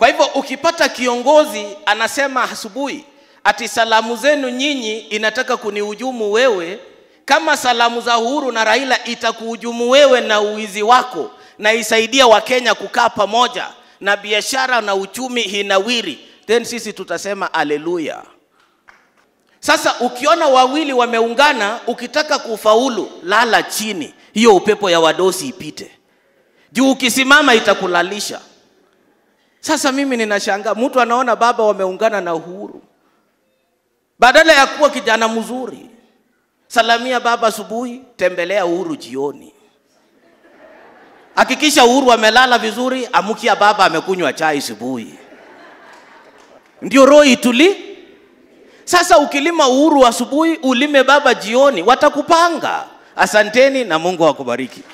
Kwa hivyo ukipata kiongozi anasema asubuhi ati salamu zenu nyinyi inataka kunihujumu wewe, kama salamu za Uhuru na Raila itakuhujumu wewe na uwizi wako, na isaidia Wakenya kukaa pamoja na biashara na uchumi hinawiri, then sisi tutasema aleluya. Sasa ukiona wawili wameungana, ukitaka kufaulu, lala chini, hiyo upepo ya wadosi ipite juu, ukisimama itakulalisha. Sasa mimi ninashangaa, mtu anaona baba wameungana na Uhuru, badala ya kuwa kijana mzuri, salamia baba asubuhi, tembelea Uhuru jioni, hakikisha Uhuru amelala vizuri, amukia baba amekunywa chai asubuhi. Ndio roho ituli. Sasa ukilima Uhuru asubuhi, ulime baba jioni, watakupanga. Asanteni na Mungu akubariki.